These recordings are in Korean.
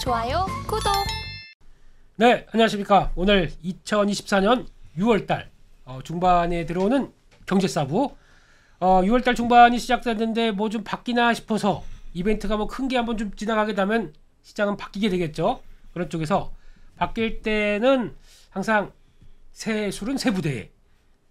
좋아요, 구독. 네, 안녕하십니까. 오늘 2024년 6월달 어, 중반에 들어오는 경제사부. 어, 6월달 중반이 시작됐는데 뭐 좀 바뀌나 싶어서 이벤트가 뭐 큰 게 한번 좀 지나가게 되면 시장은 바뀌게 되겠죠. 그런 쪽에서 바뀔 때는 항상 새 술은 새 부대에.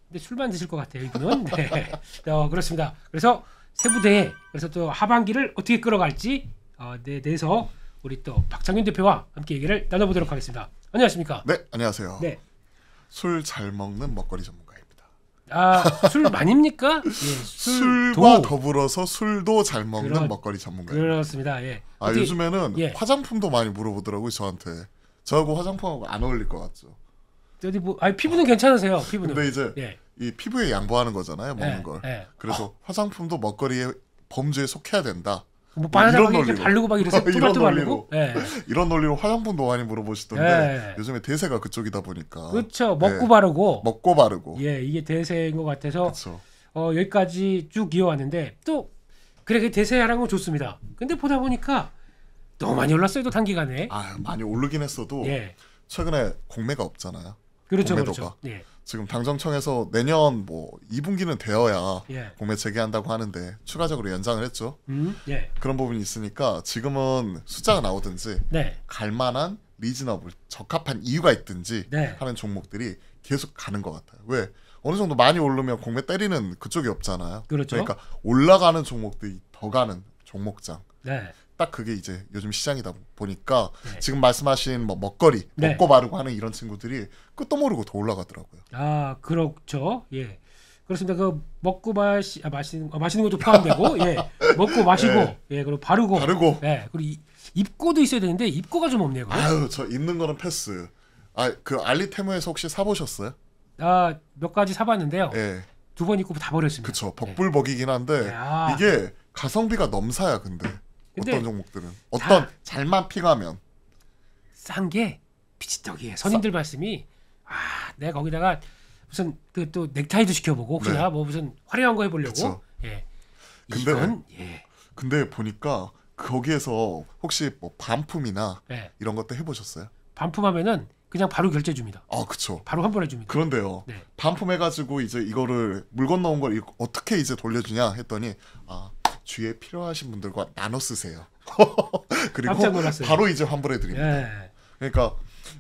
근데 술만 드실 것 같아요, 이분은. 네. 어, 그렇습니다. 그래서 세부대에 그래서 또 하반기를 어떻게 끌어갈지 어, 내, 네, 내서 우리 또 박창균 대표와 함께 얘기를 나눠보도록 하겠습니다. 안녕하십니까? 네, 안녕하세요. 네. 술 잘 먹는 먹거리 전문가입니다. 아, 술 많입니까? 예, 술과 도. 더불어서 술도 잘 먹는 그렇, 먹거리 전문가입니다. 그렇습니다. 예. 아, 어떻 요즘에는 예. 화장품도 많이 물어보더라고요, 저한테. 저하고 화장품하고 안 어울릴 것 같죠. 어디 뭐 아니 피부는 괜찮으세요. 피부는. 근데 이제 예. 이 피부에 양보하는 거잖아요. 먹는 예, 걸. 예. 그래서 어. 화장품도 먹거리에 범죄에 속해야 된다. 뭐 바나나 이런 뭐 논리로 바르고 막 이래서 예. 이런 논리로 예. 이런 논리로 화장품 노안이 물어보시던데 예. 요즘에 대세가 그쪽이다 보니까 그렇죠 예. 먹고 예. 바르고 먹고 바르고 예 이게 대세인 것 같아서 그쵸. 어 여기까지 쭉 이어왔는데 또그렇게 대세하라는 건 좋습니다 근데 보다 보니까 너무 많이 올랐어요 또 단기간에 아 많이 오르긴 했어도 예. 최근에 공매가 없잖아요 그렇죠, 그렇죠. 예. 지금 당정청에서 내년 뭐 2분기는 되어야 예. 공매 재개한다고 하는데 추가적으로 연장을 했죠. 음? 예. 그런 부분이 있으니까 지금은 숫자가 나오든지 네. 갈만한 리즈너블 적합한 이유가 있든지 네. 하는 종목들이 계속 가는 것 같아요. 왜 어느 정도 많이 오르면 공매 때리는 그쪽이 없잖아요. 그렇죠. 그러니까 올라가는 종목들이 더 가는 종목장. 네. 딱 그게 이제 요즘 시장이다 보니까 네. 지금 말씀하신 뭐 먹거리 네. 먹고 바르고 하는 이런 친구들이 끝도 모르고 더 올라가더라고요. 아 그렇죠. 예. 그렇습니다. 그 먹고 마시 아, 마시는 아, 마시는 것도 포함되고 예 먹고 네. 마시고 네. 예 그리고 바르고 바르고 예 그리고 이, 입고도 있어야 되는데 입고가 좀 없네요. 그건. 아유 저 입는 거는 패스. 아그 알리테무에서 혹시 사보셨어요? 아몇 가지 사봤는데요. 예. 두 번 입고 다 버렸습니다. 그렇죠 벅불벅이긴 네. 한데 야. 이게 가성비가 넘사야 근데. 어떤 종목들은 어떤 자, 잘만 핑하면 싼 게 비치떡이에요. 선인들 싸. 말씀이 아 내가 거기다가 무슨 그 또 넥타이도 시켜보고 혹시나 네. 뭐 무슨 화려한 거 해보려고 그쵸. 예 근데 이건, 예 근데 보니까 거기에서 혹시 뭐 반품이나 네. 이런 것도 해보셨어요? 반품하면은 그냥 바로 결제 줍니다. 아, 그렇죠. 바로 환불해 줍니다. 그런데요. 네. 반품해 가지고 이제 이거를 물건 넣은 걸 어떻게 이제 돌려주냐 했더니 아 주에 필요하신 분들과 나눠 쓰세요. 그리고 바로 이제 환불해 드립니다. 예. 그러니까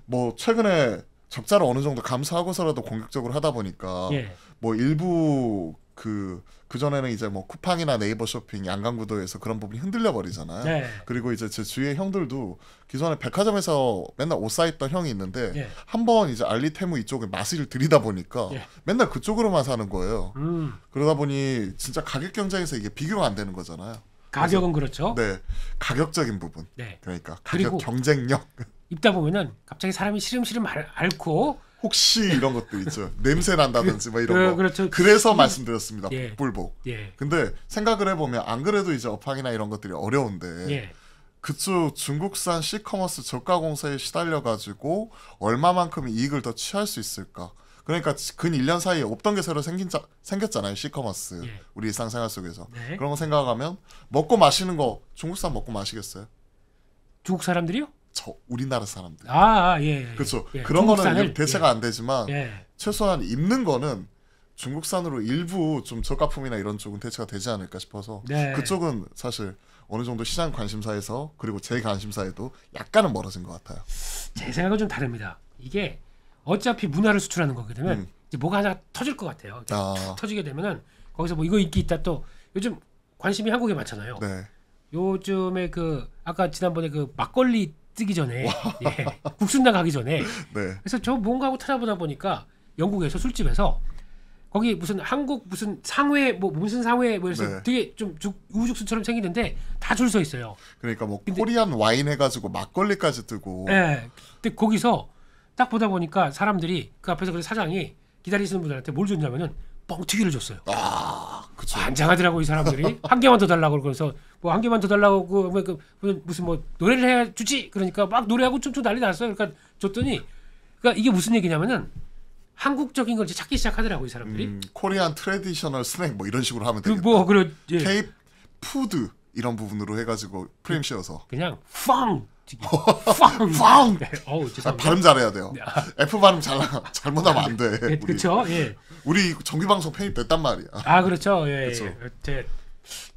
뭐 최근에 적자를 어느 정도 감수하고서라도 공격적으로 하다 보니까 예. 뭐 일부 그 그전에는 이제 뭐 쿠팡이나 네이버 쇼핑, 양강구도에서 그런 부분이 흔들려 버리잖아요. 네. 그리고 이제 제 주위의 형들도 기존에 백화점에서 맨날 옷 사입던 형이 있는데 예. 한번 이제 알리테무 이쪽에 맛을 들이다 보니까 예. 맨날 그쪽으로만 사는 거예요. 음. 그러다 보니 진짜 가격 경쟁에서 이게 비교가 안 되는 거잖아요. 가격은 그렇죠. 네, 가격적인 부분. 네. 그러니까 가격 경쟁력. 입다 보면은 갑자기 사람이 시름시름 앓고 혹시 이런 것들 있죠. 냄새 난다든지 뭐 이런 그, 거. 그렇죠. 그래서 그, 말씀드렸습니다. 예. 복불복. 예. 근데 생각을 해보면 안 그래도 이제 업황이나 이런 것들이 어려운데 예. 그쪽 중국산 시커머스 저가 공사에 시달려가지고 얼마만큼 이익을 더 취할 수 있을까. 그러니까 근 1년 사이에 없던 게 새로 생긴 자, 생겼잖아요. 시커머스. 예. 우리 일상생활 속에서. 네. 그런 거 생각하면 먹고 마시는 거 중국산 먹고 마시겠어요? 중국 사람들이요? 저 우리나라 사람들. 아, 아 예, 예, 예. 그렇죠. 예, 그런 거는 대체가 예. 안 되지만 예. 최소한 입는 거는 중국산으로 일부 좀 저가품이나 이런 쪽은 대체가 되지 않을까 싶어서 네. 그쪽은 사실 어느 정도 시장 관심사에서 그리고 제 관심사에도 약간은 멀어진 것 같아요. 제 생각은 좀 다릅니다. 이게 어차피 문화를 수출하는 거기 때문에 음. 이제 뭐가 하나 터질 것 같아요. 아. 터지게 되면은 거기서 뭐 이거 인기 있다 또 요즘 관심이 한국에 많잖아요. 네. 요즘에 그 아까 지난번에 그 막걸리 뜨기 전에 예, 국순당 가기 전에 네. 그래서 저 뭔가 하고 찾아보다 보니까 영국에서 술집에서 거기 무슨 한국 무슨 상회 뭐 무슨 상회 뭐이 해서 네. 되게 좀 죽, 우죽순처럼 생기는데 다 줄 서 있어요. 그러니까 뭐 근데, 코리안 와인 해가지고 막걸리까지 뜨고. 예. 근데 거기서 딱 보다 보니까 사람들이 그 앞에서 그 사장이 기다리시는 분들한테 뭘 줬냐면은 뻥튀기를 줬어요. 아, 그치. 안장하더라고이 사람들이 한 개만 더 달라고 그래서 뭐한 개만 더 달라고 그, 뭐 그, 그 무슨 뭐 노래를 해 주지 그러니까 막 노래하고 춤추고 난리 났어요. 그러니까 줬더니 그러니까 이게 무슨 얘기냐면은 한국적인 걸 이제 찾기 시작하더라고 이 사람들이. 음, 코리안 트레디셔널 스낵 뭐 이런 식으로 하면 그 되겠다. 그, 뭐 그런 예. 케이프 푸드 이런 부분으로 해가지고 프레임 씌워서 그냥 팡 팡! 팡! 네, 어 발음 잘해야 돼요. 네. F 발음 잘, 잘못하면 안 돼. 네, 그렇죠. 예. 우리 정규방송 편입됐단 말이야. 아, 그렇죠. 예. 그렇죠. 예.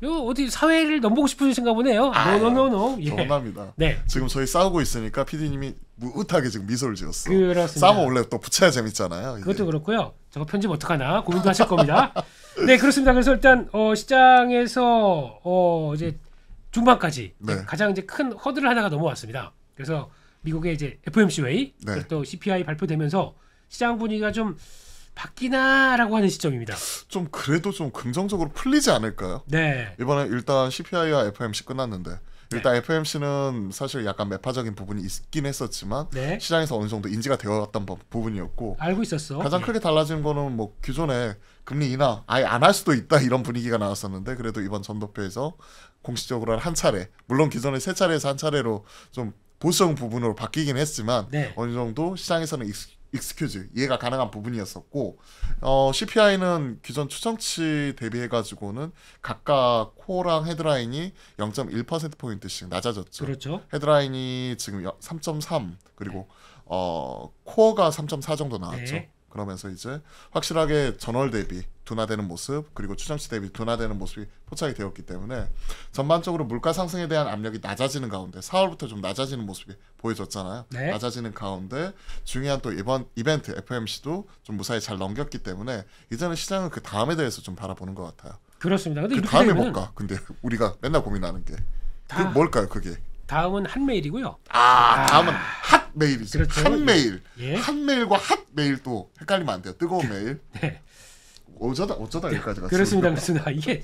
요 어디 사회를 넘보고 싶으신가 보네요. 노노노노. 아, 예. 정답니다. 네. 지금 저희 싸우고 있으니까 PD님이 무웃하게 지금 미소를 지었어. 그렇습니다. 싸움 원래 또 붙여야 재밌잖아요. 그것도 그렇고요. 저거 편집 어떡하나 고민도 하실 겁니다. 네 그렇습니다. 그래서 일단 어, 시장에서 어, 이제 중반까지 네. 가장 이제 큰 허들을 하나가 넘어왔습니다. 그래서 미국의 이제 FOMC 회의 네. 그리고 또 CPI 발표되면서 시장 분위기가 좀 바뀌나라고 하는 시점입니다. 좀 그래도 좀 긍정적으로 풀리지 않을까요? 네. 이번에 일단 CPI와 FOMC 끝났는데 네. 일단 FMC는 사실 약간 매파적인 부분이 있긴 했었지만 네. 시장에서 어느 정도 인지가 되어갔던 부분이었고 알고 있었어. 가장 네. 크게 달라진 거는 뭐 기존에 금리 인하 아예 안 할 수도 있다 이런 분위기가 나왔었는데 그래도 이번 전도표에서 공식적으로 한 차례 물론 기존에 세 차례에서 한 차례로 좀 보수적 부분으로 바뀌긴 했지만 네. 어느 정도 시장에서는 익숙 익스큐즈 이해가 가능한 부분이었었고 어, CPI는 기존 추정치 대비해가지고는 각각 코랑 어 헤드라인이 0.1% 포인트씩 낮아졌죠. 그렇죠. 헤드라인이 지금 3.3 그리고 어, 코어가 3.4 정도 나왔죠. 네. 그러면서 이제 확실하게 전월 대비 둔화되는 모습 그리고 추정치 대비 둔화되는 모습이 포착이 되었기 때문에 전반적으로 물가 상승에 대한 압력이 낮아지는 가운데 4월부터 좀 낮아지는 모습이 보여졌잖아요. 네. 낮아지는 가운데 중요한 또 이번 이벤트 FMC도 좀 무사히 잘 넘겼기 때문에 이제는 시장은 그 다음에 대해서 좀 바라보는 것 같아요. 그렇습니다. 근데 그 다음에 뭘까? 근데 우리가 맨날 고민하는 게 다... 그 뭘까요 그게? 다음은 한메일이고요 아, 아, 다음은 아. 핫메일이죠. 그렇죠. 핫메일. 예. 핫메일과 핫메일 또 헷갈리면 안 돼요. 뜨거운 네. 메일. 네. 어쩌다 어쩌다 여기까지 갔어요. 그렇습니다. 그렇습니다. 아, 이게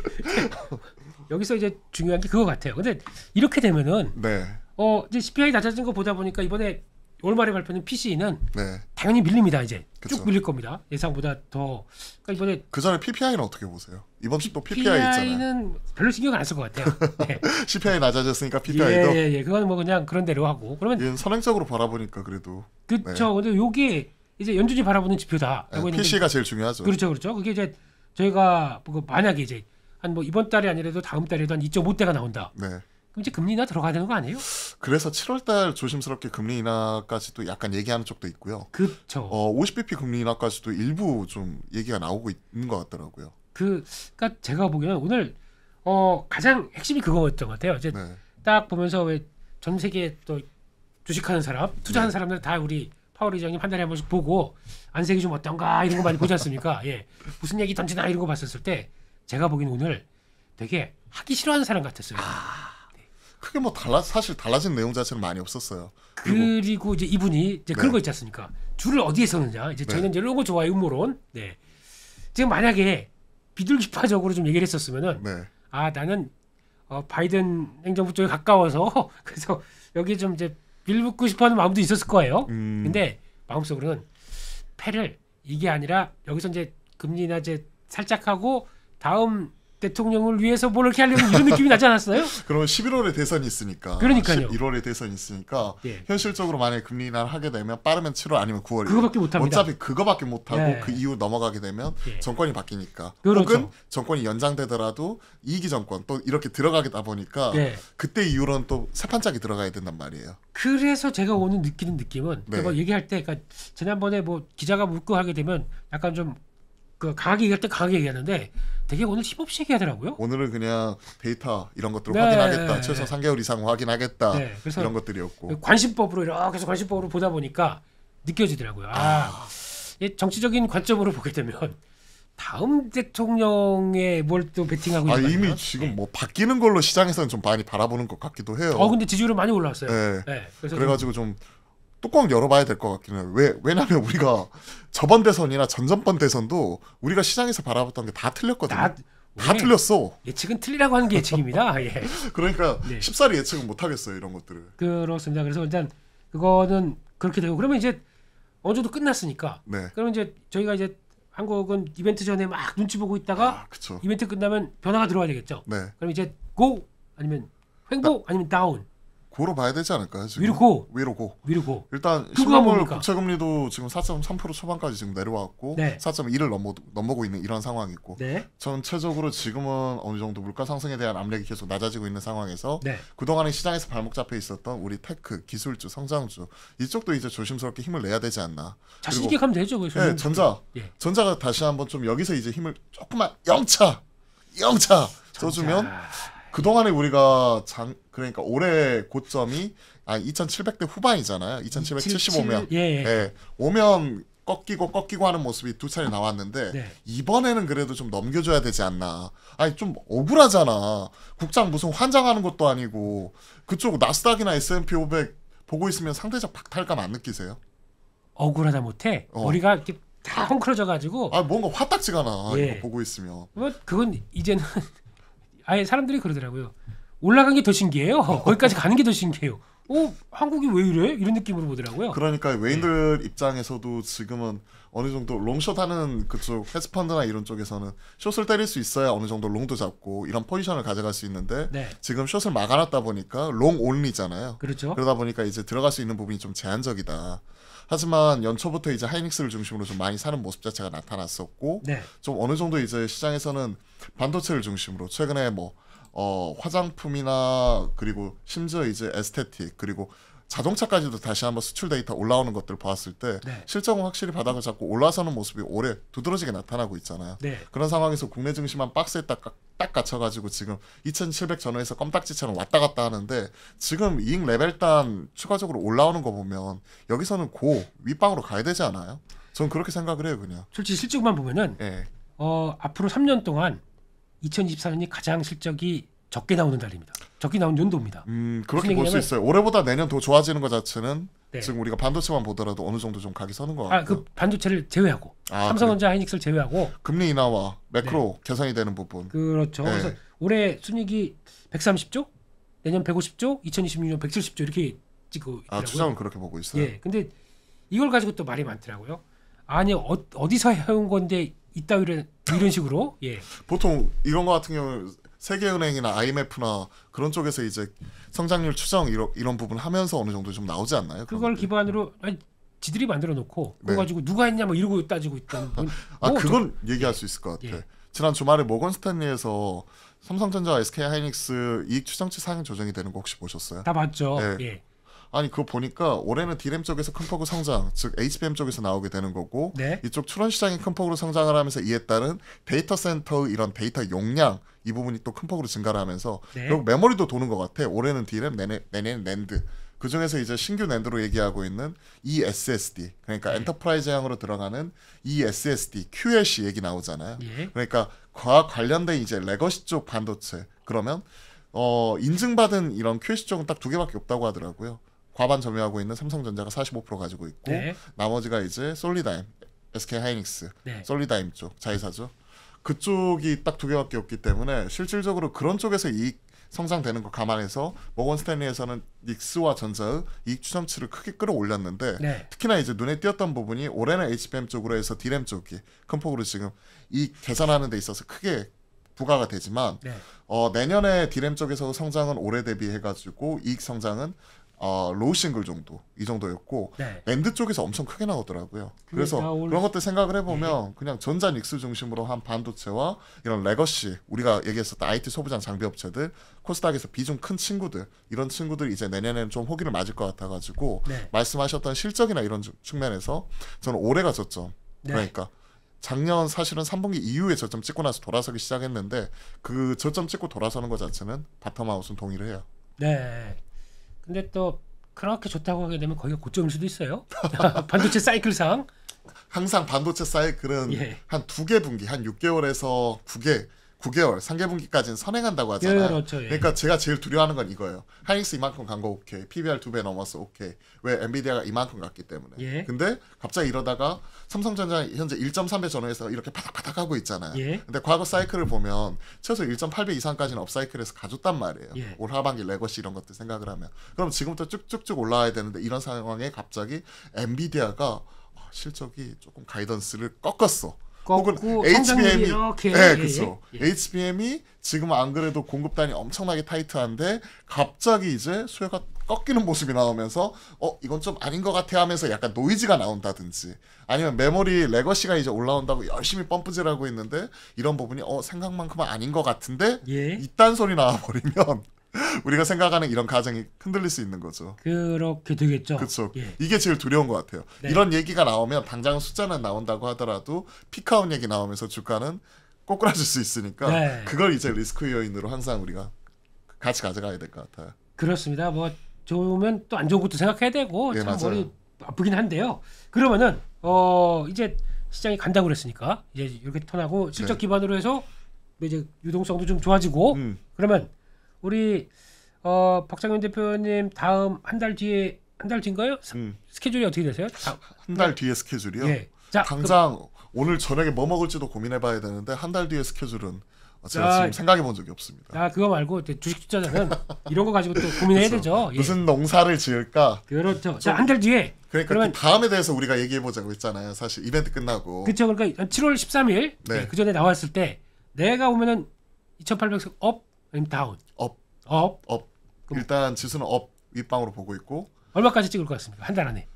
여기서 이제 중요한 게 그거 같아요. 근데 이렇게 되면은 네. 어 이제 CPI 낮아진 거 보다 보니까 이번에 오올 말에 발표된 PC는 네. 당연히 밀립니다 이제 그쵸. 쭉 밀릴 겁니다 예상보다 더 그러니까 이번에 그 전에 PPI는 어떻게 보세요 이번 주도 PPI 있잖아요 별로 신경 안쓸 것 같아요 네. CPI 낮아졌으니까 PPI도 예예예 예. 그건 뭐 그냥 그런 대로 하고 그러면 선행적으로 바라보니까 그래도 그렇죠 네. 근데 요게 이제 연준이 바라보는 지표다라고 네, PC가 제일 중요하죠 그렇죠 그렇죠 그게 이제 저희가 뭐 그 만약에 이제 한 뭐 이번 달이 아니라도 다음 달에도 한 2.5대가 나온다 네. 이제 금리 인하 들어가야 되는 거 아니에요? 그래서 7월달 조심스럽게 금리 인하까지도 약간 얘기하는 쪽도 있고요. 그렇죠. 어, 50bp 금리 인하까지도 일부 좀 얘기가 나오고 있는 것 같더라고요. 그, 그러니까 제가 보기에는 오늘 어, 가장 핵심이 그거였던 것 같아요. 이제 네. 딱 보면서 왜 전 세계 또 주식하는 사람, 투자하는 네. 사람들 다 우리 파월 의장님 한 달에 한 번씩 보고 안색이 좀 어떤가 이런 거 많이 보지 않습니까? 예, 무슨 얘기 던지나 이런 거 봤었을 때 제가 보기에는 오늘 되게 하기 싫어하는 사람 같았어요. 아. 크게 뭐 달라 사실 달라진 내용 자체는 많이 없었어요. 그리고, 그리고 이제 이분이 이제 그런 네. 거 있지 않습니까? 줄을 어디에 서느냐. 이제 저는 네. 이제 로고 좋아요. 음모론. 네. 지금 만약에 비둘기파적으로 좀 얘기를 했었으면은 네. 아 나는 어, 바이든 행정부 쪽에 가까워서 그래서 여기 좀 이제 빌붙고 싶어하는 마음도 있었을 거예요. 음. 근데 마음속으로는 패를 이게 아니라 여기서 이제 금리나 이제 살짝 하고 다음 대통령을 위해서 뭘 이렇게 하려는 이런 느낌이 나지 않았어요? 그러 11월에 대선이 있으니까. 그러니까요. 11월에 대선이 있으니까 예. 현실적으로 만약에 금리 인하를 하게 되면 빠르면 7월 아니면 9월이 그거밖에 못 합니다. 어차피 그거밖에 못 하고 예. 그 이후 넘어가게 되면 예. 정권이 바뀌니까. 그렇죠. 혹은 정권이 연장되더라도 이기 정권 또 이렇게 들어가다 보니까 예. 그때 이후로는 또새 판짝이 들어가야 된단 말이에요. 그래서 제가 오늘 느끼는 느낌은 네. 뭐 얘기할 때 그러니까 지난번에 뭐 기자가 묻고 하게 되면 약간 좀그 강하게 얘기할 때 강하게 얘기하는데 되게 오늘 힙업식 하더라고요. 오늘은 그냥 데이터 이런 것들을 네, 확인하겠다. 네, 최소 3개월 이상 확인하겠다. 네. 이런 것들이었고. 그 관심법으로 이렇게 해서 관심법으로 보다 보니까 느껴지더라고요. 아, 아. 정치적인 관점으로 보게 되면 다음 대통령에 뭘또 베팅하고 아, 있는 거 아, 이미 지금 네. 뭐 바뀌는 걸로 시장에서는 좀 많이 바라보는 것 같기도 해요. 어 근데 지지율은 많이 올라왔어요. 네. 네. 그래서 그래가지고 좀, 좀 뚜껑 열어봐야 될 것 같기는 해. 왜 왜냐하면 우리가 저번 대선이나 전전번 대선도 우리가 시장에서 바라봤던 게 다 틀렸거든요. 다, 다 틀렸어. 예측은 틀리라고 하는 게 예측입니다. 예. 그러니까 네. 쉽사리 예측은 못 하겠어요 이런 것들을. 그렇습니다. 그래서 일단 그거는 그렇게 되고 그러면 이제 어느 정도 끝났으니까. 네. 그러면 이제 저희가 이제 한국은 이벤트 전에 막 눈치 보고 있다가 아, 이벤트 끝나면 변화가 들어와야 되겠죠. 네. 그럼 이제 고 아니면 횡보 나, 아니면 다운. 고로 봐야 되지 않을까요? 지금? 위로 고. 위로 고. 위로 고. 일단 10월 국채 금리도 지금 4.3% 초반까지 지금 내려왔고 네. 4.1을 넘어 넘어고 있는 이런 상황이고 네. 전체적으로 지금은 어느 정도 물가 상승에 대한 압력이 계속 낮아지고 있는 상황에서 네. 그동안에 시장에서 발목 잡혀 있었던 우리 테크, 기술주, 성장주 이쪽도 이제 조심스럽게 힘을 내야 되지 않나. 자신 있게 가면 되죠, 그래서. 네, 전자. 예. 전자가 다시 한번 좀 여기서 이제 힘을 조금만 영차, 영차 써주면. 그동안에 우리가 장 그러니까 올해 고점이 아 2700대 후반이잖아요. 2775면 예, 예. 예, 오면 꺾이고 꺾이고 하는 모습이 두 차례 나왔는데 네. 이번에는 그래도 좀 넘겨줘야 되지 않나. 아니 좀 억울하잖아. 국장 무슨 환장하는 것도 아니고 그쪽 나스닥이나 S&P 500 보고 있으면 상대적 박탈감 안 느끼세요? 억울하다 못해 어. 머리가 이렇게 다 헝클어져 가지고 아 뭔가 화딱지가 나 예. 보고 있으면 뭐, 그건 이제는 아예 사람들이 그러더라고요. 올라간 게 더 신기해요. 거기까지 가는 게 더 신기해요. 어 한국이 왜 이래? 이런 느낌으로 보더라고요. 그러니까 외인들 네. 입장에서도 지금은 어느 정도 롱숏 하는 그쪽 헤스펀드나 이런 쪽에서는 숏을 때릴 수 있어야 어느 정도 롱도 잡고 이런 포지션을 가져갈 수 있는데 네. 지금 숏을 막아놨다 보니까 롱 온리잖아요. 그렇죠. 그러다 보니까 이제 들어갈 수 있는 부분이 좀 제한적이다. 하지만 연초부터 이제 하이닉스를 중심으로 좀 많이 사는 모습 자체가 나타났었고 네. 좀 어느 정도 이제 시장에서는 반도체를 중심으로 최근에 뭐 어, 화장품이나 그리고 심지어 이제 에스테틱 그리고 자동차까지도 다시 한번 수출 데이터 올라오는 것들을 보았을 때 네. 실적은 확실히 바닥을 잡고 올라서는 모습이 올해 두드러지게 나타나고 있잖아요. 네. 그런 상황에서 국내 증시만 박스에 딱, 딱 갇혀가지고 지금 2,700 전후에서 껌딱지처럼 왔다 갔다 하는데 지금 이익 레벨단 추가적으로 올라오는 거 보면 여기서는 고 윗방으로 가야 되지 않아요? 저는 그렇게 생각을 해요, 그냥. 솔직히 실적만 보면은 네. 어, 앞으로 3년 동안 2024년이 가장 실적이 적게 나오는 달입니다. 적게 나온 연도입니다. 음, 그렇게 볼 수 있어요. 올해보다 내년 더 좋아지는 것 자체는 네. 지금 우리가 반도체만 보더라도 어느 정도 좀 각이 서는 것 같아요. 아, 그 반도체를 제외하고 아, 삼성전자, 그래. 하이닉스를 제외하고 금리 인하와 매크로 네. 개선이 되는 부분. 그렇죠. 네. 그래서 올해 순익이 130조, 내년 150조, 2026년 170조 이렇게 찍고 아, 있더라고요. 아, 추정은 그렇게 보고 있어요. 예. 근데 이걸 가지고 또 말이 많더라고요. 아니 어, 디서 해온 건데 이따위로 이런 식으로 예. 보통 이런 거 같은 경우 세계은행이나 IMF나 그런 쪽에서 이제 성장률 추정 이런, 이런 부분 하면서 어느 정도 좀 나오지 않나요? 그걸 기반으로 아니, 지들이 만들어 놓고 그거 네. 가지고 누가 했냐 뭐 이러고 따지고 있다. 뭐, 아 그건 저... 얘기할 수 있을 것 예. 같아. 예. 지난 주말에 모건 스탠리에서 삼성전자 SK 하이닉스 이익 추정치 상향 조정이 되는 거 혹시 보셨어요? 다 봤죠. 네. 예. 아니 그거 보니까 올해는 디램 쪽에서 큰 폭으로 성장, 즉 HBM 쪽에서 나오게 되는 거고 네. 이쪽 출원 시장이 큰 폭으로 성장을 하면서 이에 따른 데이터 센터의 이런 데이터 용량 이 부분이 또 큰 폭으로 증가를 하면서 네. 결국 메모리도 도는 것 같아. 올해는 디램, 내년, 내년엔 랜드. 그 중에서 이제 신규 낸드로 얘기하고 있는 ESSD 그러니까 예. 네. 엔터프라이즈형으로 들어가는 ESSD QLC 얘기 나오잖아요. 예. 그러니까 과학 관련된 이제 레거시 쪽 반도체 그러면 어 인증받은 이런 QLC 쪽은 딱 두 개밖에 없다고 하더라고요. 과반 점유하고 있는 삼성전자가 45% 가지고 있고 네. 나머지가 이제 솔리다임, SK 하이닉스, 네. 솔리다임 쪽 자회사죠. 그쪽이 딱 두 개밖에 없기 때문에 실질적으로 그런 쪽에서 이익 성장되는 걸 감안해서 모건 스탠리에서는 닉스와 전자의 이익 추정치를 크게 끌어올렸는데 네. 특히나 이제 눈에 띄었던 부분이 올해는 HBM 쪽으로 해서 디램 쪽이 큰 폭으로 지금 이 계산하는 데 있어서 크게 부과가 되지만 네. 어, 내년에 디램 쪽에서 성장은 올해 대비해가지고 이익 성장은 어, 로우 싱글 정도 이 정도였고 네. 엔드 쪽에서 엄청 크게 나오더라고요. 그래서 그 그런 것들 생각을 해보면 네. 그냥 전자 닉스 중심으로 한 반도체와 이런 레거시 우리가 얘기했었던 IT 소부장 장비 업체들 코스닥에서 비중 큰 친구들 이런 친구들이 이제 내년에는 좀 호기를 맞을 것 같아가지고 네. 말씀하셨던 실적이나 이런 측면에서 저는 올해가 저점 네. 그러니까 작년 사실은 3분기 이후에 저점 찍고 나서 돌아서기 시작했는데 그 저점 찍고 돌아서는 것 자체는 바텀하우스는 동의를 해요. 네. 근데 또 그렇게 좋다고 하게 되면 거기가 고점일 수도 있어요. 반도체 사이클상. 항상 반도체 사이클은 예. 한두 개 분기, 한 6개월에서 9개, 9개월, 3개분기까지는 선행한다고 하잖아요. 예, 그렇죠, 예. 그러니까 제가 제일 두려워하는 건 이거예요. 하이닉스 이만큼 간 거 오케이, PBR 2배 넘었어 오케이. 왜 엔비디아가 이만큼 갔기 때문에. 예. 근데 갑자기 이러다가 삼성전자 현재 1.3배 전후에서 이렇게 바닥바닥 하고 있잖아요. 예. 근데 과거 사이클을 보면 최소 1.8배 이상까지는 업사이클에서 가줬단 말이에요. 예. 올 하반기 레거시 이런 것들 생각을 하면. 그럼 지금부터 쭉쭉쭉 올라와야 되는데 이런 상황에 갑자기 엔비디아가 아, 실적이 조금 가이던스를 꺾었어. 혹은 HBM이 이렇게 네, 예, 그렇죠. 예, 예. HBM이 지금 안 그래도 공급단이 엄청나게 타이트한데 갑자기 이제 수요가 꺾이는 모습이 나오면서 어 이건 좀 아닌 것 같아 하면서 약간 노이즈가 나온다든지 아니면 메모리 레거시가 이제 올라온다고 열심히 펌프질하고 있는데 이런 부분이 어 생각만큼은 아닌 것 같은데 예. 이딴 소리 나와버리면 우리가 생각하는 이런 가정이 흔들릴 수 있는 거죠. 그렇게 되겠죠. 그렇죠. 예. 이게 제일 두려운 것 같아요. 네. 이런 얘기가 나오면 당장 숫자는 나온다고 하더라도 피카운 얘기 나오면서 주가는 꼬꾸라질 수 있으니까 네. 그걸 이제 리스크 요인으로 항상 우리가 같이 가져가야 될 것 같아요. 그렇습니다. 뭐 좋으면 또 안 좋은 것도 생각해야 되고 예, 참 맞아요. 머리 아프긴 한데요. 그러면은 어 이제 시장이 간다고 그랬으니까 이제 이렇게 턴하고 실적 네. 기반으로 해서 이제 유동성도 좀 좋아지고 음. 그러면 우리 어, 박정현 대표님 다음 한 달 뒤에 한 달 뒤인가요? 음. 스케줄이 어떻게 되세요? 한달 네. 뒤에 스케줄이요? 예. 자, 당장 그럼, 오늘 저녁에 뭐 먹을지도 고민해봐야 되는데 한 달 뒤에 스케줄은 제가 아, 지금 생각해 본 적이 없습니다. 아 그거 말고 주식 투자자는 이런 거 가지고 또 고민해야 그렇죠. 되죠. 예. 무슨 농사를 지을까? 그렇죠. 한달 뒤에. 그러니까 그러면, 그 다음에 대해서 우리가 얘기해 보자고 했잖아요. 사실 이벤트 끝나고. 그렇죠. 그러니까 7월 13일 네. 네, 그 전에 나왔을 때 내가 오면은 2,800억 아니면 다운? 업. 업. 업. 일단 지수는 업 윗방으로 보고 있고. 얼마까지 찍을 것 같습니까? 한 달 안에.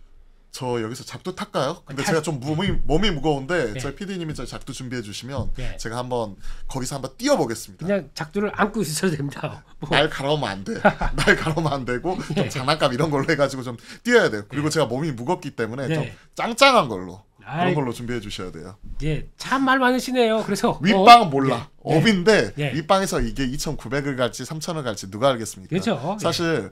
저 여기서 작두 탈까요? 근데 아, 탈... 제가 좀 몸이, 몸이 무거운데 네. 저희 PD님이 저 작두 준비해 주시면 네. 제가 한번 거기서 한번 뛰어보겠습니다. 그냥 작두를 안고 있어도 됩니다. 뭐. 날 가라오면 안 돼. 날 가라오면 안 되고 네. 좀 장난감 이런 걸로 해가지고 좀 뛰어야 돼요. 그리고 네. 제가 몸이 무겁기 때문에 네. 좀 짱짱한 걸로. 그런 걸로 준비해 주셔야 돼요. 예, 참말 많으시네요. 그래서 윗방은 어, 몰라. 예, 업인데 예. 예. 윗방에서 이게 2,900을 갈지 3,000을 갈지 누가 알겠습니까? 그렇죠. 예. 사실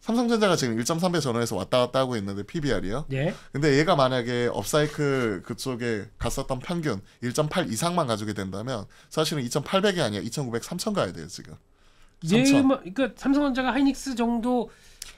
삼성전자가 지금 1.3배 전환해서 왔다 갔다 하고 있는데 PBR이요. 예. 근데 얘가 만약에 업사이클 그쪽에 갔었던 평균 1.8 이상만 가지게 된다면 사실은 2,800이 아니야 2,900, 3,000 가야 돼요 지금. 3 0 예, 뭐, 그러니까 삼성전자가 하이닉스 정도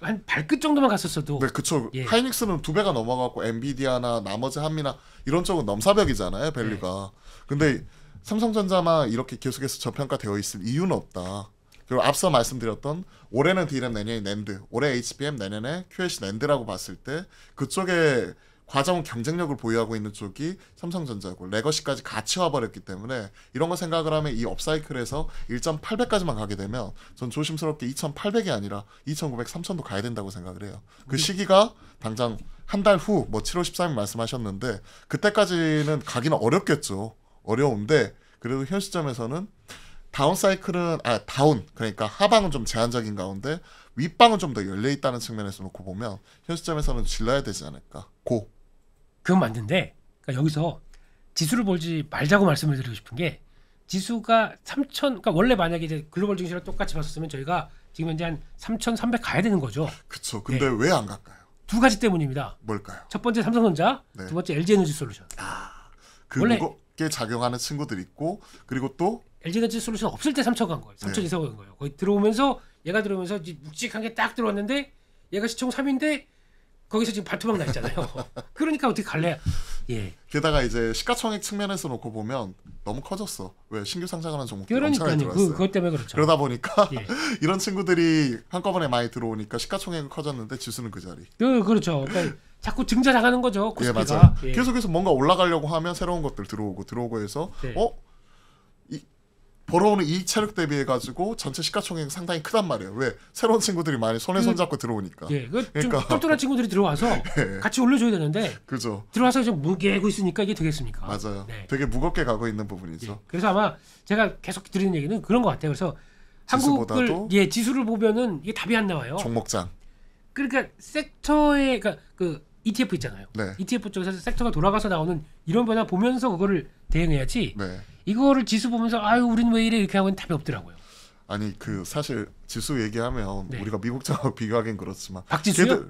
한 발끝 정도만 갔었어도 네 그쵸 예. 하이닉스는 두 배가 넘어갔고 엔비디아나 나머지 한미나 이런 쪽은 넘사벽이잖아요 밸류가 네. 근데 삼성전자만 이렇게 계속해서 저평가되어 있을 이유는 없다 그리고 앞서 말씀드렸던 올해는 D램 내년에 낸드 올해 HBM 내년에 QLC 낸드라고 봤을 때 그쪽에 과정 경쟁력을 보유하고 있는 쪽이 삼성전자고 레거시까지 같이 와버렸기 때문에 이런 거 생각을 하면 이 업사이클에서 1.8배까지만 가게 되면 전 조심스럽게 2,800이 아니라 2,900, 3,000도 가야 된다고 생각을 해요. 그 시기가 당장 한 달후뭐 7월 13일 말씀하셨는데 그때까지는 가기는 어렵겠죠. 어려운데 그래도 현 시점에서는 다운 사이클은 아 다운 그러니까 하방은 좀 제한적인 가운데 윗방은 좀 더 열려 있다는 측면에서 놓고 보면 현 시점에서는 질러야 되지 않을까 고 그건 맞는데 그러니까 여기서 지수를 보지 말자고 말씀을 드리고 싶은 게 지수가 3천 그러니까 원래 만약에 이제 글로벌 증시랑 똑같이 봤었으면 저희가 지금 현재 한3,300 가야 되는 거죠. 그렇죠. 근데 네. 왜안 갈까요? 두 가지 때문입니다. 뭘까요? 첫 번째 삼성전자, 네. 두 번째 LG 에너지 솔루션. 아, 그 원래 무게 작용하는 친구들 있고 그리고 또 LG 에너지 솔루션 없을 때 3천 간 거예요. 3천 네. 이상 간 거예요. 거의 들어오면서 얘가 들어오면서 묵직한 게 딱 들어왔는데 얘가 시총 3인데 거기서 지금 발토막 나 있잖아요. 그러니까 어떻게 갈래? 예. 게다가 이제 시가총액 측면에서 놓고 보면 너무 커졌어. 왜 신규 상장하는 종목들이 그러니까요. 그, 들어왔어요. 그, 그것 때문에 그렇죠. 그러다 보니까 예. 이런 친구들이 한꺼번에 많이 들어오니까 시가총액은 커졌는데 지수는 그 자리. 그 그렇죠. 그러니까 자꾸 증자 나가는 거죠. 코스피가. 예, 맞아 예. 계속해서 뭔가 올라가려고 하면 새로운 것들 들어오고 들어오고 해서 네. 어 보러 오는이 체력 대비해 가지고 전체 시가총액 상당히 크단 말이에요. 왜 새로운 친구들이 많이 손에 음. 손 잡고 들어오니까. 예, 그러니까 똘똘한 친구들이 들어와서 예. 같이 올려줘야 되는데. 그죠. 들어와서 좀 무게고 있으니까 이게 되겠습니까? 맞아요. 네. 되게 무겁게 가고 있는 부분이죠. 예. 그래서 아마 제가 계속 드리는 얘기는 그런 것 같아요. 그래서 한국을 예 지수를 보면은 이게 답이 안 나와요. 종목장. 그러니까 섹터의 그러니까 그 ETF 있잖아요. 네. ETF 쪽에서 섹터가 돌아가서 나오는 이런 변화 보면서 그거를 대응해야지. 네. 이거를 지수 보면서 아유 우린 왜 이래 이렇게 하면 답이 없더라고요. 아니 그 사실 지수 얘기하면 네. 우리가 미국 장하고 비교하긴 그렇지만 박지수요?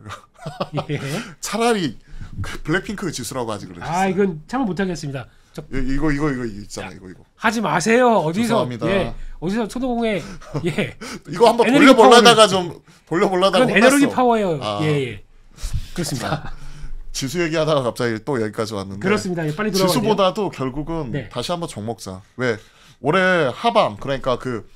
예. 차라리 그 블랙핑크 지수라고 하지 그랬어요. 아 이건 참아 못하겠습니다. 저... 이거 이거 이거 있잖아 야, 이거 이거 하지 마세요 어디서 예, 어디서 초동공에 예 이거 한번 돌려볼라다가 좀 돌려볼라다가 에너지 파워예요 아. 예, 예 그렇습니다. 지수 얘기하다가 갑자기 또 여기까지 왔는데 그렇습니다. 빨리 돌아가요. 지수보다도 결국은 네. 다시 한번 종목자. 왜 올해 하방 그러니까 그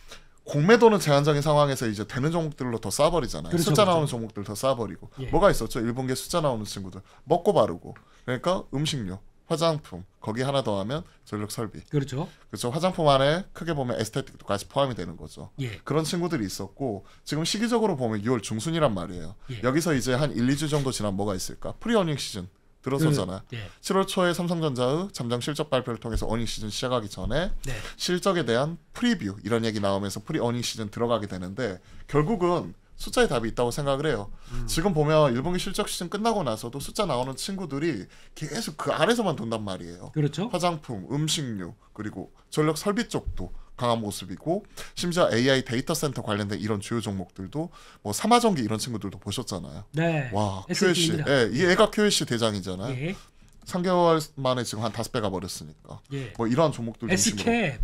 공매도는 제한적인 상황에서 이제 되는 종목들로 더 싸버리잖아요. 그렇죠, 숫자 그렇죠. 나오는 종목들 더 싸버리고 예. 뭐가 있었죠? 일본계 숫자 나오는 친구들 먹고 바르고 그러니까 음식료 화장품 거기 하나 더 하면 전력 설비 그렇죠 그렇죠 화장품 안에 크게 보면 에스테틱까지 포함이 되는 거죠 예. 그런 친구들이 있었고 지금 시기적으로 보면 6월 중순이란 말이에요 예. 여기서 이제 한 1, 2주 정도 지난 뭐가 있을까 프리어닝 시즌 들어서잖아. 그, 예. 7월 초에 삼성전자의 잠정 실적 발표를 통해서 어닝 시즌 시작하기 전에 네. 실적에 대한 프리뷰 이런 얘기 나오면서 프리 어닝 시즌 들어가게 되는데 결국은 숫자에 답이 있다고 생각을 해요. 음. 지금 보면 일본이 실적 시즌 끝나고 나서도 숫자 나오는 친구들이 계속 그 아래서만 돈단 말이에요. 그렇죠. 화장품, 음식류 그리고 전력 설비 쪽도 강한 모습이고 심지어 AI 데이터 센터 관련된 이런 주요 종목들도 뭐 삼화전기 이런 친구들도 보셨잖아요. 네. 와, QLC. 예, 이 애가 QLC 대장이잖아요. 예. 3개월 만에 지금 한 다섯 배가 버렸으니까. 예. 뭐 이러한 종목들 중심으로.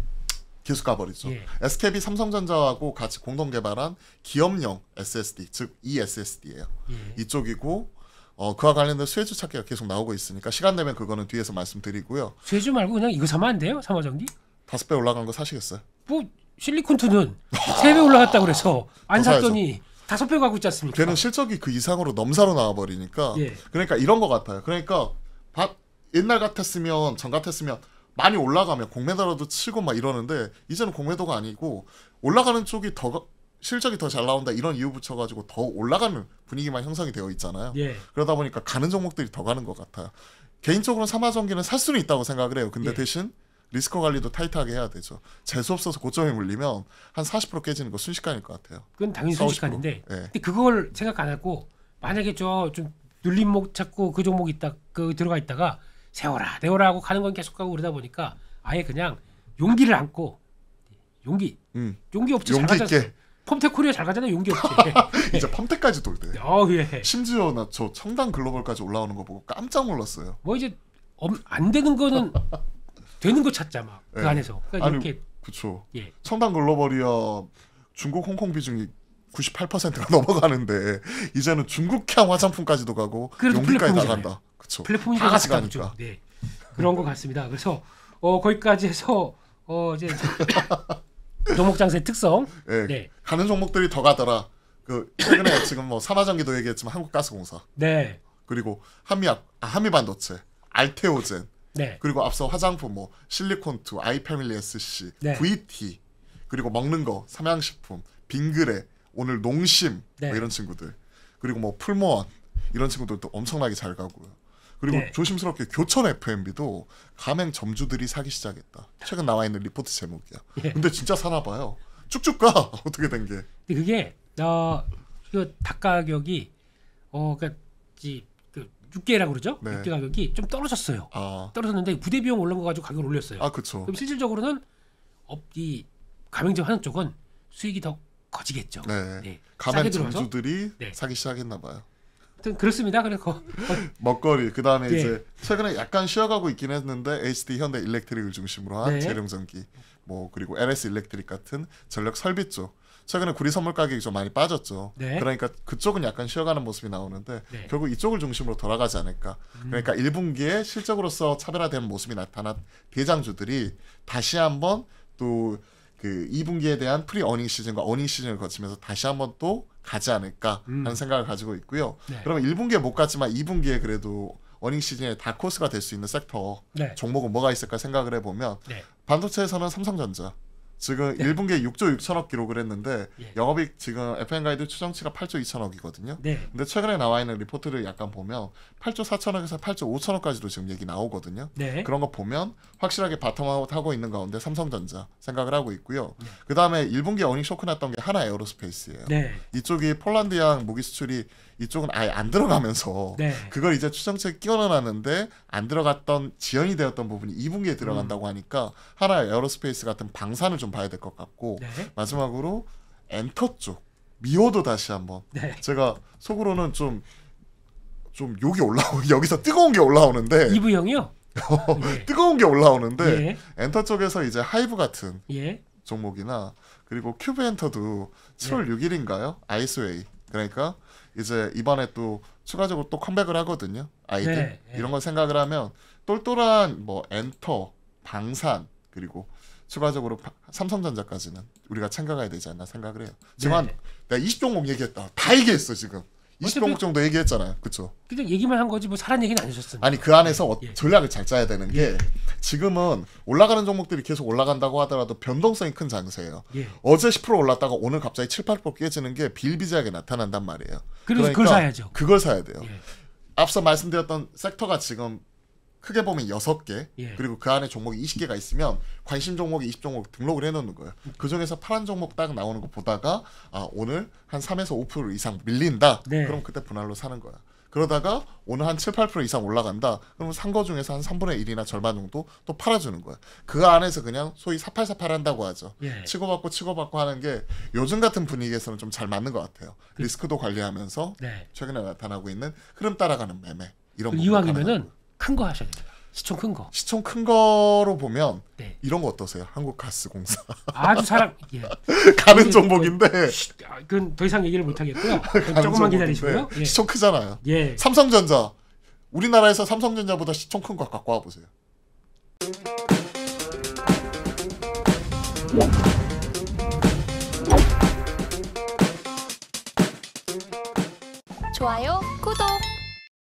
기술가 버리죠. 예. SKB 삼성전자하고 같이 공동 개발한 기업용 SSD, 즉 ESSD예요. 예. 이쪽이고 어, 그와 관련된 쇠주 찾기가 계속 나오고 있으니까 시간 되면 그거는 뒤에서 말씀드리고요. 쇠주 말고 그냥 이거 사면 안 돼요? 삼화전기? 다섯 배 올라간 거 사시겠어요? 뭐 실리콘투는 세 배 올라갔다 그래서 안 샀더니 다섯 배 가고 있지 않습니까? 걔는 실적이 그 이상으로 넘사로 나와버리니까 예. 그러니까 이런 거 같아요. 그러니까 바, 옛날 같았으면 전 같았으면 많이 올라가면 공매도라도 치고 막 이러는데 이제는 공매도가 아니고 올라가는 쪽이 더 실적이 더 잘 나온다 이런 이유 붙여가지고 더 올라가는 분위기만 형성이 되어 있잖아요. 예. 그러다 보니까 가는 종목들이 더 가는 것 같아요. 개인적으로 삼화전기는 살 수는 있다고 생각을 해요. 근데 예. 대신 리스크 관리도 타이트하게 해야 되죠. 재수 없어서 고점에 물리면 한 40% 깨지는 거 순식간일 것 같아요. 그건 당연히 순식간인데, 예. 근데 그걸 생각 안 하고 만약에 저 좀 눌림목 찾고 그 종목 있다 그 들어가 있다가 세워라 내워라 하고 가는 건 계속 가고 그러다 보니까 아예 그냥 용기를 안고 용기 음. 용기 없지 용기 잘 있게. 펌테 코리아 잘 가잖아요 용기 없지 이제 펌테까지 돌대 어, 예. 심지어 나저 청당 글로벌까지 올라오는 거 보고 깜짝 놀랐어요 뭐 이제 엄, 안 되는 거는 되는 거 찾자 막그 예. 그 안에서 그러니까 아니, 이렇게 그쵸 예. 청당 글로벌이야 중국 홍콩 비중이 98%가 넘어가는데 이제는 중국향 화장품까지도 가고 용기까지 나간다 그쵸. 플랫폼이 다 같이 가니까. 네. 그런 것 같습니다. 그래서 어, 거기까지 해서 어, 이제 종목 장세 특성. 네. 네. 가는 종목들이 더 가더라. 그 최근에 지금 뭐 산화전기도 얘기했지만 한국가스공사. 네. 그리고 한미 아, 한미반도체, 알테오젠. 네. 그리고 앞서 화장품 뭐 실리콘투, 아이패밀리 SC, 네. VT. 그리고 먹는 거 삼양식품, 빙그레, 오늘 농심 뭐 네. 뭐 이런 친구들. 그리고 뭐 풀모원 이런 친구들도 엄청나게 잘 가고요. 그리고 네. 조심스럽게 교천 FMB도 가맹 점주들이 사기 시작했다. 최근 나와 있는 리포트 제목이야. 예. 근데 진짜 사나 봐요. 쭉쭉 가 어떻게 된 게. 근데 그게 어, 그닭 가격이 어그러그 육개라고 그러죠. 네. 육개 가격이 좀 떨어졌어요. 아. 떨어졌는데 부대 비용 올른 거 가지고 가격을 올렸어요. 아 그렇죠. 그럼 실질적으로는 업이 가맹점 하는 쪽은 수익이 더 커지겠죠. 네. 네. 가맹 점주들이 네. 사기 시작했나 봐요. 하여튼 그렇습니다. 그래서 먹거리 그 다음에 예. 이제 최근에 약간 쉬어가고 있긴 했는데 HD 현대 일렉트릭을 중심으로 한 네. 재룡전기 뭐 그리고 LS 일렉트릭 같은 전력 설비 쪽 최근에 구리 선물 가격이 좀 많이 빠졌죠. 네. 그러니까 그쪽은 약간 쉬어가는 모습이 나오는데 네. 결국 이쪽을 중심으로 돌아가지 않을까. 음. 그러니까 1분기에 실적으로서 차별화된 모습이 나타난 대장주들이 다시 한번 또 그 2분기에 대한 프리 어닝 시즌과 어닝 시즌을 거치면서 다시 한번 또 가지 않을까 음. 하는 음. 생각을 가지고 있고요. 네. 그러면 1분기에 못 갔지만 2분기에 그래도 어닝 시즌에 다코스가 될 수 있는 섹터 네. 종목은 뭐가 있을까 생각을 해보면 네. 반도체에서는 삼성전자, 지금 네. 1분기에 6조 6천억 기록을 했는데 예. 영업이익 지금 FN 가이드 추정치가 8조 2천억이거든요. 네. 근데 최근에 나와 있는 리포트를 약간 보면 8조 4천억에서 8조 5천억까지도 지금 얘기 나오거든요. 네. 그런 거 보면 확실하게 바텀아웃 하고 있는 가운데 삼성전자 생각을 하고 있고요. 네. 그 다음에 1분기 어닝 쇼크 났던 게 하나 에어로스페이스예요. 네. 이쪽이 폴란드향 무기 수출이 이쪽은 아예 안 들어가면서 네. 그걸 이제 추정책 끼워넣는데 안 들어갔던 지연이 되었던 부분이 2분기에 들어간다고 음. 하니까 하나의 에어로스페이스 같은 방산을 좀 봐야 될 것 같고 네. 마지막으로 엔터 쪽 미호도 다시 한번 네. 제가 속으로는 좀 좀 욕이 올라오 여기서 뜨거운 게 올라오는데 이부 형이요? 네. 뜨거운 게 올라오는데 예. 엔터 쪽에서 이제 하이브 같은 예. 종목이나 그리고 큐브 엔터도 7월 6일인가요? 아이스웨이 그러니까 이제 이번에 또 추가적으로 또 컴백을 하거든요. 아이들 네, 네. 이런 걸 생각을 하면 똘똘한 뭐 엔터, 방산 그리고 추가적으로 삼성전자까지는 우리가 챙겨가야 되지 않나 생각을 해요. 하지만 네. 한 내가 20종목 얘기했다. 다 얘기했어 지금. 2 0종 정도 얘기했잖아요. 그쵸? 그냥 얘기만 한 거지 뭐사람 얘기는 아니셨습니다. 아니 그 안에서 어, 예. 전략을 잘 짜야 되는 게 예. 지금은 올라가는 종목들이 계속 올라간다고 하더라도 변동성이 큰 장세예요. 예. 어제 10% 올랐다가 오늘 갑자기 7, 8% 깨지는 게 빌비지하게 나타난단 말이에요. 그래서 그러니까 그걸 사야죠. 그걸 사야 돼요. 예. 앞서 말씀드렸던 섹터가 지금 크게 보면 6개 예. 그리고 그 안에 종목이 20개가 있으면 관심 종목이 20종목 등록을 해놓는 거예요. 그 중에서 파란 종목 딱 나오는 거 보다가 아 오늘 한 3에서 5% 이상 밀린다. 네. 그럼 그때 분할로 사는 거야. 그러다가 오늘 한 7, 8% 이상 올라간다. 그러면 산거 중에서 한 3분의 1이나 절반 정도 또 팔아주는 거야. 그 안에서 그냥 소위 사팔사팔 한다고 하죠. 예. 치고받고 치고받고 하는 게 요즘 같은 분위기에서는 좀 잘 맞는 것 같아요. 그, 리스크도 관리하면서 네. 최근에 나타나고 있는 흐름 따라가는 매매. 이런 그 이왕이면은 큰거 하셔야 돼니 시총 큰 거. 시총 큰 거로 보면 네. 이런 거 어떠세요? 한국가스공사. 아주 사람 예. 가는 그, 종목인데. 그, 아, 그건 더 이상 얘기를 못 하겠고요. 조금만 기다리시고요. 예. 시총 크잖아요. 예. 삼성전자. 우리나라에서 삼성전자보다 시총 큰 거 갖고 와 보세요. 좋아요, 구독.